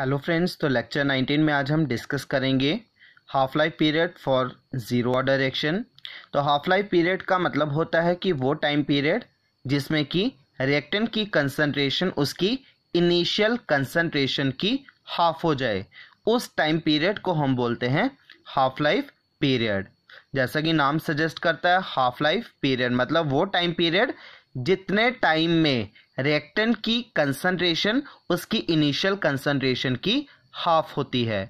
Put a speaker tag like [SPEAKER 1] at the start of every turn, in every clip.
[SPEAKER 1] hello friends तो lecture 19 में आज हम डिस्कस करेंगे half life period for zero order reaction तो हाफ लाइफ पीरियड का मतलब होता है कि वो टाइम पीरियड जिसमें कि रिएक्टेंट की कंसनट्रेशन उसकी इनिशियल कंसनट्रेशन की हाफ हो जाए उस टाइम पीरियड को हम बोलते हैं हाफ लाइफ पीरियड जैसा कि नाम सजेस्ट करता है हाफ लाइफ पीरियड मतलब वो टाइम पीरियड जितने टाइम में रिएक्टेंट की कंसनट्रेशन उसकी इनिशियल कंसनट्रेशन की हाफ होती है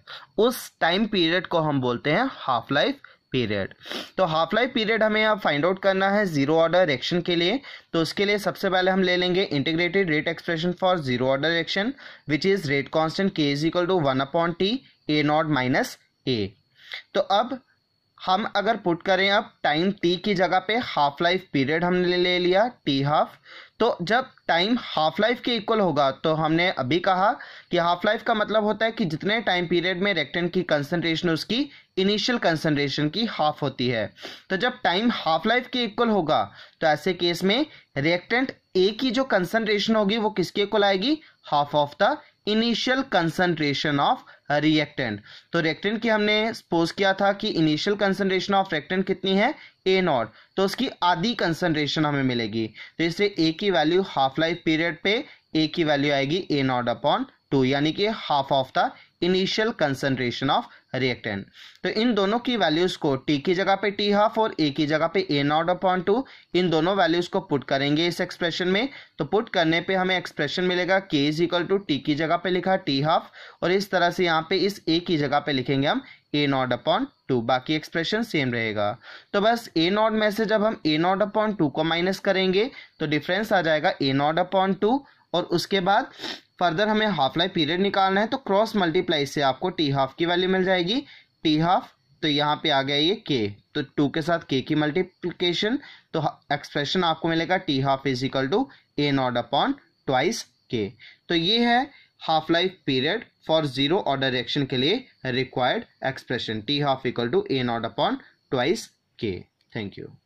[SPEAKER 1] उस टाइम पीरियड को हम बोलते हैं हाफ लाइफ पीरियड तो हाफ लाइफ पीरियड हमें यहाँ फाइंड आउट करना है जीरो ऑर्डर रिएक्शन के लिए तो उसके लिए सबसे पहले हम ले लेंगे integrated rate expression for zero order action which is rate constant K is equal to one upon T A naught minus A तो अब हम अगर पुट करें अब टाइम टी की जगह पे हाफ लाइफ पीरियड हमने ले लिया टी हाफ तो जब टाइम हाफ लाइफ के इक्वल होगा तो हमने अभी कहा कि हाफ लाइफ का मतलब होता है कि जितने टाइम पीरियड में रेक्टेंट की कंसनट्रेशन उसकी इनिशियल कंसनट्रेशन की हाफ होती है तो जब टाइम हाफ लाइफ के इक्वल होगा तो ऐसे केस में रिएक्टेंट ए की जो कंसनट्रेशन होगी वो किसके इक्वल आएगी half of the initial concentration of reactant तो रिएक्टेंट की हमने सपोज किया था कि इनिशियल कंसनट्रेशन ऑफ रिएक्टेंट कितनी है ए नॉट तो उसकी आधी कंसनट्रेशन हमें मिलेगी तो इससे ए की वैल्यू हाफ लाइफ पीरियड पे ए की वैल्यू आएगी ए नॉट अपॉन टू यानी कि half of the initial concentration of reactant तो इन दोनों की वैल्यूज को टी की जगह पे टी हाफ और ए की जगह पे ए नॉट अपॉन टू इन दोनों वैल्यूज को पुट करेंगे इस एक्सप्रेशन में तो पुट करने पे हमें एक्सप्रेशन मिलेगा के इज इक्वल टू टी की जगह पे लिखा टी हाफ और इस तरह से यहाँ पे इस ए की जगह पे लिखेंगे हम ए नॉट अपॉन टू बाकी एक्सप्रेशन सेम रहेगा तो बस ए नॉट में से जब हम ए नॉट अपॉन टू को माइनस करेंगे तो डिफरेंस आ जाएगा ए नॉट अपॉन टू और उसके बाद फर्दर हमें हाफ लाइफ पीरियड निकालना है तो क्रॉस मल्टीप्लाई से आपको टी हाफ की वैल्यू मिल जाएगी टी हाफ तो यहाँ पे आ गया ये के तो टू के साथ के की मल्टीप्लीकेशन तो एक्सप्रेशन आपको मिलेगा T half is equal to A naught upon twice K तो ये है half life period for zero order reaction के लिए required expression T half equal to A naught upon twice K thank you